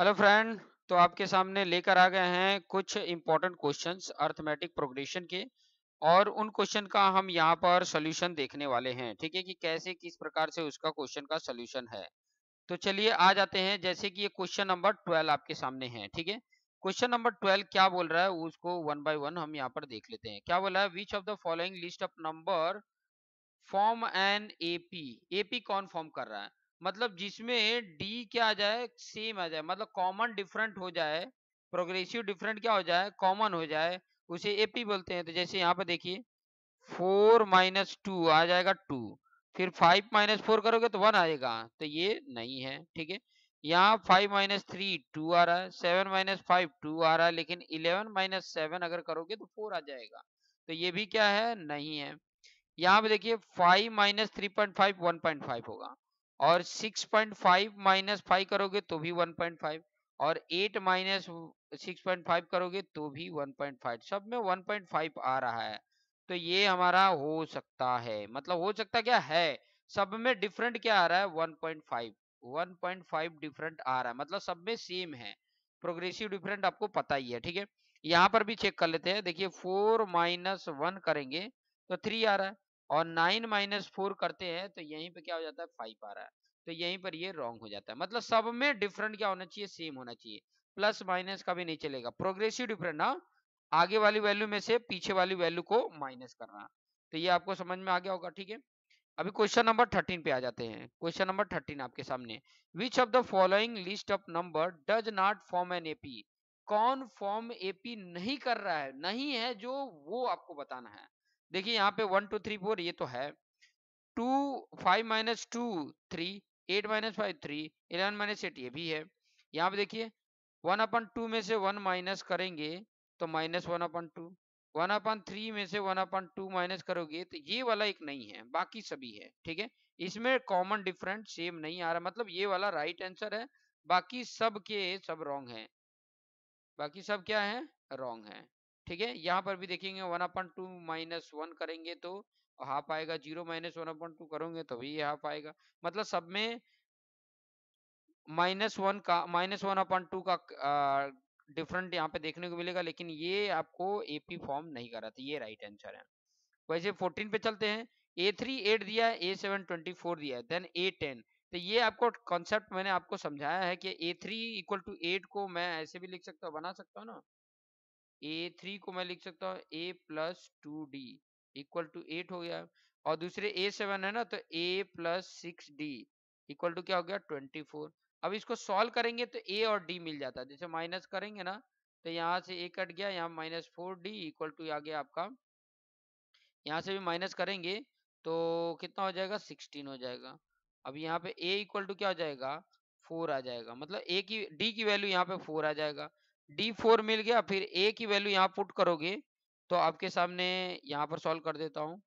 hello friend तो आपके सामने लेकर आ गए हैं कुछ इंपॉर्टेंट क्वेश्चंस अर्थमेटिक प्रोग्रेशन के और उन क्वेश्चन का हम यहाँ पर सोल्यूशन देखने वाले हैं ठीक है कि कैसे किस प्रकार से उसका क्वेश्चन का सोल्यूशन है तो चलिए आ जाते हैं जैसे कि ये क्वेश्चन नंबर ट्वेल्व आपके सामने है ठीक है क्वेश्चन नंबर ट्वेल्व क्या बोल रहा है उसको वन बाय वन हम यहाँ पर देख लेते हैं क्या बोला है which of the following list of number form N AP AP कौन फॉर्म कर रहा है मतलब जिसमें डी क्या आ जाए सेम आ जाए मतलब कॉमन डिफरेंट हो जाए प्रोग्रेसिव डिफरेंट क्या हो जाए कॉमन हो जाए उसे एपी बोलते हैं तो जैसे यहाँ पर देखिए फोर माइनस टू आ जाएगा टू फिर फाइव माइनस फोर करोगे तो वन आएगा तो ये नहीं है ठीक है यहाँ फाइव माइनस थ्री टू आ रहा है सेवन माइनस फाइव टू आ रहा है लेकिन इलेवन माइनस सेवन अगर करोगे तो फोर आ जाएगा तो ये भी क्या है नहीं है यहाँ पे देखिए five minus three point five one point five होगा और 6.5 पॉइंट फाइव माइनस फाइव करोगे तो भी 1.5 और 8 माइनस सिक्स करोगे तो भी 1.5 सब में 1.5 आ रहा है तो ये हमारा हो सकता है मतलब हो सकता क्या है सब में डिफरेंट क्या आ रहा है 1.5 1.5 डिफरेंट आ रहा है मतलब सब में सेम है प्रोग्रेसिव डिफरेंट आपको पता ही है ठीक है यहाँ पर भी चेक कर लेते हैं देखिए फोर माइनस वन करेंगे तो थ्री आ रहा है और नाइन माइनस फोर करते हैं तो यहीं पे क्या हो जाता है फाइव आ रहा है तो यहीं पर ये रॉन्ग हो जाता है मतलब सब में डिफरेंट क्या होना चाहिए सेम होना चाहिए प्लस माइनस का भी नहीं चलेगा प्रोग्रेसिव डिफरेंट ना आगे वाली वैल्यू में से पीछे वाली वैल्यू को माइनस करना तो ये आपको समझ में आ गया होगा ठीक है अभी क्वेश्चन नंबर थर्टीन पे आ जाते हैं क्वेश्चन नंबर थर्टीन आपके सामने which of the following list of number does not form N AP कौन फॉर्म एपी नहीं कर रहा है नहीं है जो वो आपको बताना है देखिए यहाँ पे वन टू थ्री फोर ये तो है two five minus two three eight minus five three eleven minus eight ये भी है यहाँ पे देखिए वन अपन टू में से वन माइनस करेंगे तो minus one upon two one upon three में से वन अपन टू माइनस करोगे तो ये वाला एक नहीं है बाकी सभी है ठीक है इसमें कॉमन डिफरेंट सेम नहीं आ रहा मतलब ये वाला राइट आंसर है बाकी सब के सब रॉन्ग है बाकी सब क्या है रॉन्ग है ठीक है यहाँ पर भी देखेंगे one upon two minus one करेंगे तो हाफ आएगा zero minus one upon two करोगे तो भी ये हाफ आएगा मतलब सब में माइनस वन का माइनस वन अपन टू का डिफरेंट यहाँ पे देखने को मिलेगा लेकिन ये आपको एपी फॉर्म नहीं करा था ये राइट आंसर है वैसे फोर्टीन पे चलते हैं ए थ्री एट दिया है ए सेवन ट्वेंटी फोर दिया है देन ए टेन तो ये आपको कॉन्सेप्ट मैंने आपको समझाया है कि A three equal to eight को मैं ऐसे भी लिख सकता हूँ बना सकता हूँ ना ए थ्री को मैं लिख सकता हूँ A plus two D equal to eight हो गया और दूसरे ए सेवन है ना तो A plus six D equal to क्या हो गया ट्वेंटी फोर अब इसको सॉल्व करेंगे तो ए और डी मिल जाता है जैसे माइनस करेंगे ना तो यहाँ से ए कट गया यहाँ minus four D equal to आ गया आपका यहाँ से भी माइनस करेंगे तो कितना हो जाएगा सिक्सटीन हो जाएगा अब यहाँ पे ए इक्वल टू क्या हो जाएगा फोर आ जाएगा मतलब ए की डी की वैल्यू यहाँ पे फोर आ जाएगा डी फोर मिल गया फिर ए की वैल्यू यहाँ पुट करोगे तो आपके सामने यहाँ पर सॉल्व कर देता हूँ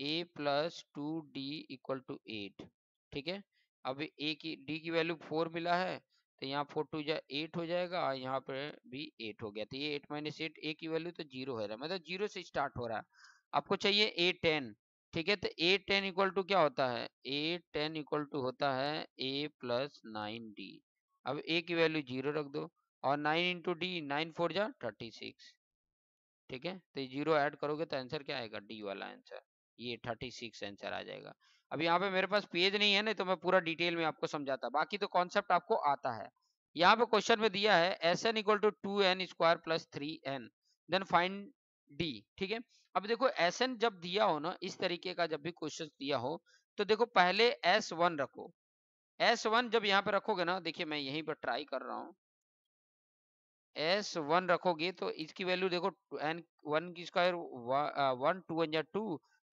A plus two D equal to eight ठीक है अब ए की डी की वैल्यू फोर मिला है तो यहाँ फोर टू जा एट हो जाएगा यहाँ पर भी 8 हो गया तो ये 8 माइनस एट ए की वैल्यू तो जीरो है मतलब जीरो से स्टार्ट हो रहा है आपको चाहिए ए टेन ठीक है तो ए टेन इक्वल टू क्या होता है ए टेन इक्वल टू होता है ए प्लस नाइन डी अब ए की वैल्यू जीरो रख दो और nine into D nine four जा थर्टी सिक्स ठीक है तो जीरो ऐड करोगे तो आंसर क्या आएगा डी वाला आंसर ये थर्टी सिक्स आंसर आ जाएगा अब यहाँ पे मेरे पास पेज नहीं है ना तो मैं पूरा डिटेल में आपको समझाता बाकी तो कॉन्सेप्ट आपको आता है यहाँ पे क्वेश्चन में दिया है S N equal to two N square plus three N then find D ठीक है अब देखो एस एन जब दिया हो ना इस तरीके का जब भी क्वेश्चन दिया हो तो देखो पहले एस वन रखो एस वन जब यहाँ पे रखोगे ना देखिए मैं यहीं पर ट्राई कर रहा हूँ एस वन रखोगे तो इसकी वैल्यू देखो एन वन की स्क्वायर वन टू वन जा टू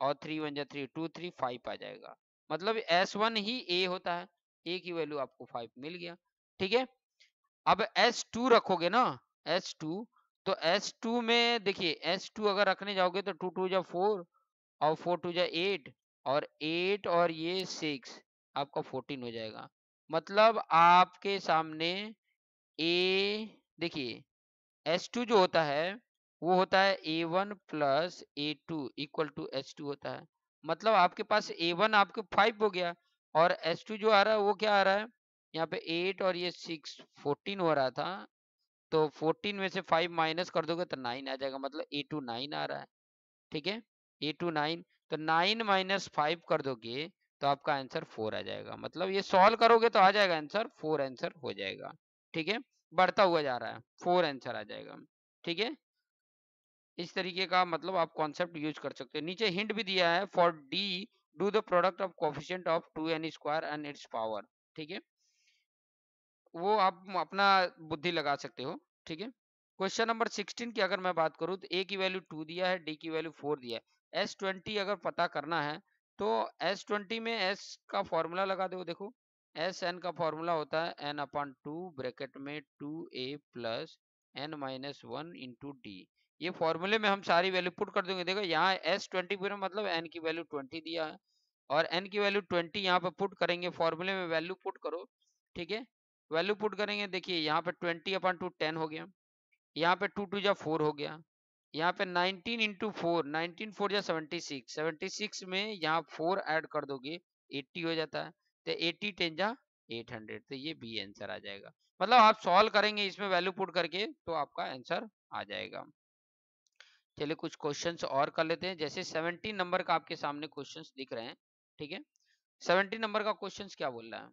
और थ्री वन जा थ्री टू थ्री फाइव आ जाएगा मतलब एस वन ही ए होता है ए की वैल्यू आपको फाइव मिल गया ठीक है अब एस टू रखोगे ना एस टू तो एस टू में देखिए एस टू अगर रखने जाओगे तो टू टू जा फोर और फोर टू जा एट और एट और ये सिक्स आपका फोर्टीन हो जाएगा मतलब आपके सामने ए देखिए टू जो होता है वो होता है A1 one plus A two equal to S two होता है मतलब आपके पास A1 आपके फाइव हो गया और टू जो आ रहा है वो क्या आ रहा है यहाँ पे एट और ये सिक्स फोर्टीन हो रहा था तो फोर्टीन में से फाइव माइनस कर दोगे तो नाइन आ जाएगा मतलब ए टू नाइन आ रहा है ठीक है ए टू नाइन तो नाइन माइनस फाइव कर दोगे तो आपका आंसर फोर आ जाएगा मतलब ये सॉल्व करोगे तो आ जाएगा आंसर फोर आंसर हो जाएगा ठीक है बढ़ता हुआ जा रहा है फोर आंसर आ जाएगा ठीक है इस तरीके का मतलब आप कॉन्सेप्ट यूज कर सकते हैं नीचे हिंट भी दिया है for D do the product of coefficient of two N square and its power ठीक है वो आप अपना बुद्धि लगा सकते हो ठीक है क्वेश्चन नंबर 16 की अगर मैं बात करूं तो ए की वैल्यू टू दिया है डी की वैल्यू फोर दिया है एस ट्वेंटी अगर पता करना है तो एस ट्वेंटी में एस का फॉर्मूला लगा दो देखो एस एन का फॉर्मूला होता है एन अपॉन टू ब्रैकेट में two A plus N minus one into D ये फॉर्मूले में हम सारी वैल्यू पुट कर देंगे देखो यहाँ एस ट्वेंटी पूरा मतलब एन की वैल्यू ट्वेंटी दिया है और एन की वैल्यू ट्वेंटी यहाँ पे पुट करेंगे फॉर्मूले में वैल्यू पुट करो ठीक है वैल्यू पुट करेंगे देखिए यहाँ पे ट्वेंटी अपॉन टू टेन हो गया यहाँ पे टू टू जा फोर हो गया यहाँ पे nineteen into four nineteen four या सेवेंटी सिक्स सेवेंटी सिक्स में यहाँ फोर एड कर दोगे एट्टी हो जाता है तो एटी टेन जा एट हंड्रेड तो ये बी आंसर आ जाएगा मतलब आप सॉल्व करेंगे इसमें वैल्यू पुट करके तो आपका आंसर आ जाएगा चलिए कुछ क्वेश्चंस और कर लेते हैं जैसे सेवनटीन नंबर का आपके सामने क्वेश्चंस दिख रहे हैं ठीक है सेवनटीन नंबर का क्वेश्चंस क्या बोल रहा है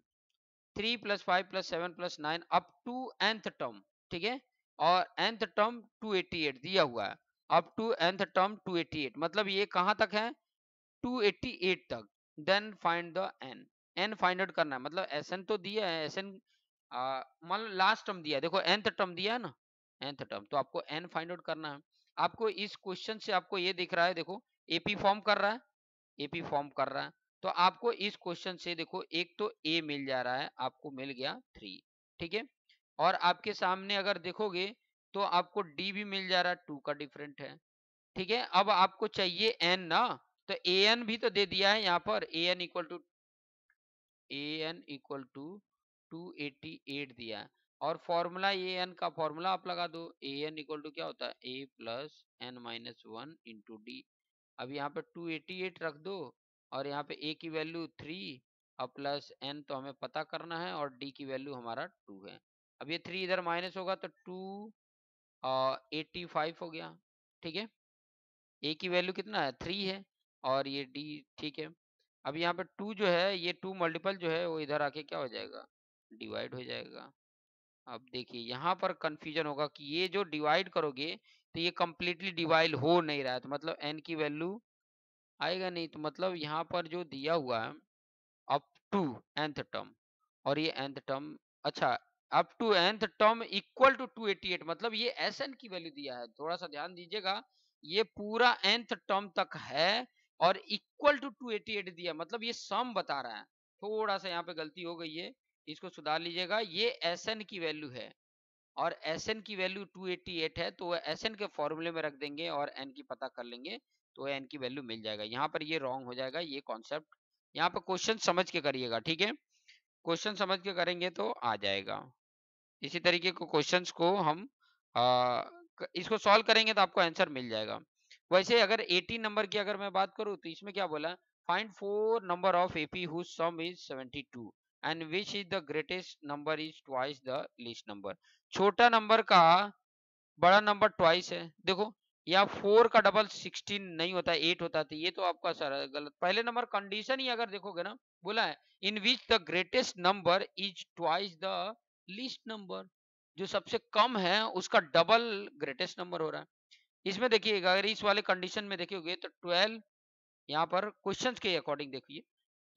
three plus five plus seven plus nine up to nth term ठीक है और nth term two eighty eight दिया हुआ है up to nth term two eighty eight मतलब ये कहाँ तक है टू एटी एट तक then find the N N find out करना है मतलब एस एन तो दिया है एस एन मान लास्ट टर्म दिया है देखो एंथ टर्म दिया है ना एंथ टर्म तो आपको एन फाइंड आउट करना है आपको इस क्वेश्चन से आपको ये दिख रहा है देखो एपी फॉर्म कर रहा है एपी फॉर्म कर रहा है तो आपको इस क्वेश्चन से देखो एक तो ए मिल जा रहा है आपको मिल गया थ्री ठीक है और आपके सामने अगर देखोगे तो आपको डी भी मिल जा रहा है टू का डिफरेंट है ठीक है अब आपको चाहिए एन ना तो ए एन भी तो दे दिया है यहाँ पर a n equal to a n equal to two eighty eight दिया और फॉर्मूला ए एन का फॉर्मूला आप लगा दो ए एन इक्वल टू क्या होता है a plus N minus one into d अब यहाँ पे टू एटी एट रख दो और यहाँ पे ए की वैल्यू थ्री और प्लस एन तो हमें पता करना है और डी की वैल्यू हमारा टू है अब ये थ्री इधर माइनस होगा तो टू एटी फाइव हो गया ठीक है ए की वैल्यू कितना है थ्री है और ये डी ठीक है अब यहाँ पे टू जो है ये टू मल्टीपल जो है वो इधर आके क्या हो जाएगा डिवाइड हो जाएगा अब देखिए यहाँ पर कंफ्यूजन होगा कि ये जो डिवाइड करोगे तो ये कम्प्लीटली डिवाइड हो नहीं रहा है तो मतलब एन की वैल्यू आएगा नहीं तो मतलब यहाँ पर जो दिया हुआ है अप टू एंथ टर्म और ये एंथ टर्म अच्छा up to nth term equal to eight मतलब ये एस एन की वैल्यू दिया है थोड़ा सा ध्यान दीजिएगा ये पूरा एंथ टर्म तक है और इक्वल टू 288 दिया मतलब ये सम बता रहा है थोड़ा सा यहाँ पे गलती हो गई है इसको सुधार लीजिएगा ये एस की वैल्यू है और एस की वैल्यू 288 है तो एस के फॉर्मूले में रख देंगे और एन की पता कर लेंगे तो एन की वैल्यू मिल जाएगा यहाँ पर ये रॉन्ग हो जाएगा ये कॉन्सेप्ट यहाँ पर क्वेश्चन समझ के करिएगा ठीक है क्वेश्चन समझ के करेंगे तो आ जाएगा इसी तरीके को क्वेश्चंस को हम आ, इसको सॉल्व करेंगे तो आपको आंसर मिल जाएगा वैसे अगर 18 नंबर की अगर मैं बात करूं तो इसमें क्या बोला find four number of AP who sum is 72 and which is the greatest number is twice the least number छोटा नंबर का बड़ा नंबर ट्वाइस है देखो या फोर का डबल सिक्सटीन नहीं होता एट होता था तो ये तो आपका सर गलत पहले नंबर कंडीशन ही अगर देखोगे ना बोला है in which the greatest number is twice the least number जो सबसे कम है उसका डबल ग्रेटेस्ट नंबर हो रहा है इसमें देखिएगा अगर इस वाले कंडीशन में देखिए तो ट्वेल्व यहाँ पर क्वेश्चन के अकॉर्डिंग देखिए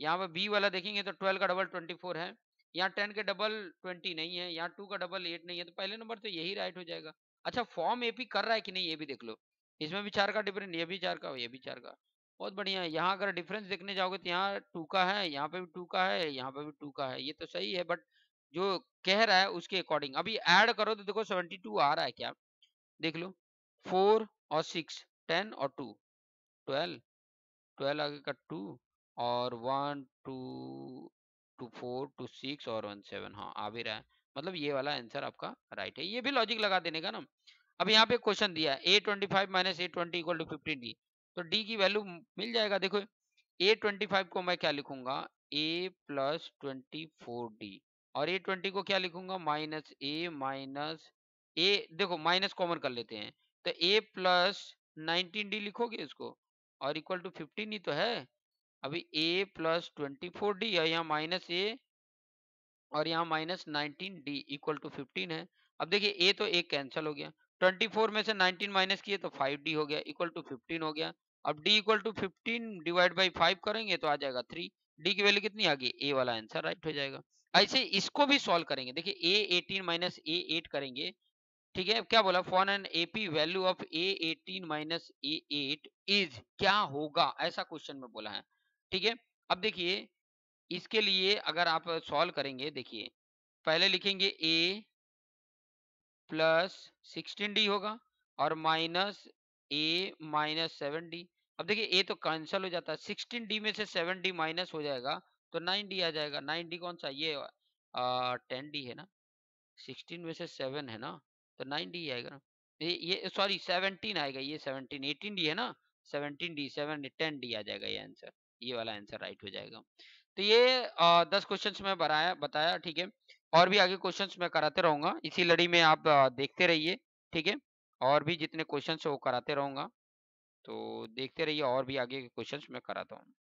यहाँ पर बी वाला देखेंगे तो ट्वेल्व का डबल ट्वेंटी फोर है यहाँ टेन के डबल ट्वेंटी नहीं है यहाँ टू का डबल एट नहीं है तो पहले नंबर तो यही राइट हो जाएगा अच्छा फॉर्म एपी कर रहा है कि नहीं ये भी देख लो इसमें भी चार का डिफरेंस ये भी चार का ये भी चार का बहुत बढ़िया है यहाँ अगर डिफरेंस देखने जाओगे तो यहाँ टू का है यहाँ पे भी टू का है यहाँ पे भी टू का है ये तो सही है बट जो कह रहा है उसके अकॉर्डिंग अभी ऐड करो तो देखो सेवेंटी टू आ रहा है क्या देख लो फोर और सिक्स टेन और टू ट्वेल्व ट्वेल्व आगे का टू और one two two four two six और वन सेवन हाँ आ भी रहा है मतलब ये वाला आंसर आपका राइट है ये भी लॉजिक लगा देने का ना अब यहाँ पे क्वेश्चन दिया a twenty five minus a twenty equal to fifteen d तो डी की वैल्यू मिल जाएगा देखो ए ट्वेंटी फाइव को मैं क्या लिखूंगा a plus twenty four d और ए ट्वेंटी को क्या लिखूंगा माइनस ए माइनस ए देखो माइनस कॉमन कर लेते हैं तो ए प्लस नाइनटीन डी लिखोगे इसको और इक्वल टू फिफ्टीन ही तो है अभी a plus twenty four d है यहाँ माइनस ए और यहाँ minus nineteen d equal to fifteen है अब देखिए ए तो एक कैंसिल हो गया 24 में से 19 माइनस किए तो 5d हो गया इक्वल टू 15 हो गया अब d equal to 15 divide by 5 करेंगे तो आ जाएगा 3 d की वैल्यू कितनी आ गई a वाला आंसर राइट हो जाएगा ऐसे इसको भी सॉल्व करेंगे देखिए a 18 माइनस ए एट करेंगे ठीक है क्या बोला for n AP value of a eighteen minus a eight is क्या होगा ऐसा क्वेश्चन में बोला है ठीक है अब देखिए इसके लिए अगर आप सॉल्व करेंगे देखिए पहले लिखेंगे ए प्लस सिक्सटीन डी होगा और minus a minus seven d अब देखिए ए तो कैंसिल हो जाता है सिक्सटीन डी में से सेवन डी माइनस हो जाएगा तो नाइन डी आ जाएगा नाइन डी कौन सा ये टेन डी है ना सिक्सटीन में से सेवन है ना तो नाइन डी आएगा ना ये ये सॉरी सेवनटीन आएगा ये सेवनटीन एटीन डी है ना seventeen d seven ten d आ जाएगा ये आंसर ये वाला आंसर राइट हो जाएगा तो ये आ, दस क्वेश्चंस में बनाया बताया ठीक है और भी आगे क्वेश्चंस मैं कराते रहूंगा इसी लड़ी में आप आ, देखते रहिए ठीक है और भी जितने क्वेश्चन वो कराते रहूंगा तो देखते रहिए और भी आगे क्वेश्चन मैं कराता हूँ